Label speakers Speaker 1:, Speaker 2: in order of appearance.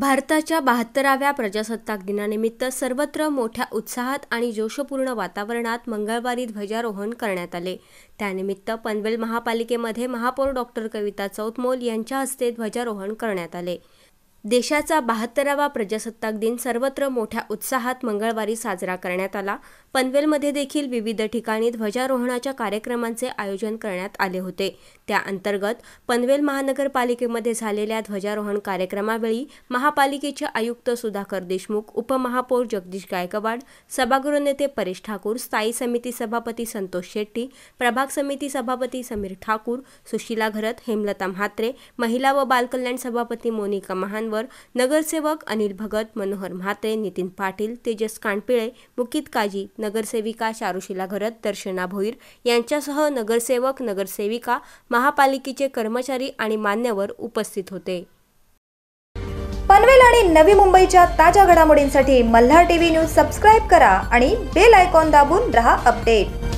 Speaker 1: भारताच्या बहात्तराव्या प्रजासत्ताक दिनानिमित्त सर्वत्र मोठ्या उत्साहात आणि जोशपूर्ण वातावरणात मंगळवारी ध्वजारोहण करण्यात आले त्यानिमित्त पनवेल महापालिकेमध्ये महापौर डॉक्टर कविता चौतमोल यांच्या हस्ते ध्वजारोहण करण्यात आले देशाचा बहात्तरावा प्रजासत्ताक दिन सर्वत्र मोठ्या उत्साहात मंगळवारी साजरा करण्यात आला पनवेलमध्ये देखील विविध ठिकाणी ध्वजारोहणाच्या कार्यक्रमांचे आयोजन करण्यात आले होते त्याअंतर्गत पनवेल महानगरपालिकेमध्ये झालेल्या ध्वजारोहण कार्यक्रमावेळी महापालिकेचे आयुक्त सुधाकर देशमुख उपमहापौर जगदीश गायकवाड सभागृह नेते परेश ठाकूर स्थायी समिती सभापती संतोष शेट्टी प्रभाग समिती सभापती समीर ठाकूर सुशीला घरत हेमलता म्हात्रे महिला व बालकल्याण सभापती मोनिका महानवर नगरसेवक अनिल भगत मनोहर म्हात्रे नितीन पाटील तेजस कानपिळे मुकित काजी नगरसेविका चारुशिला घरत दर्शना भोईर यांच्यासह नगरसेवक नगरसेविका महापालिकेचे कर्मचारी आणि मान्यवर उपस्थित होते
Speaker 2: पनवेल आणि नवी मुंबईच्या ताज्या घडामोडींसाठी मल्हार टीव्ही न्यूज सबस्क्राईब करा आणि बेल आयकॉन दाबून रहा अपडेट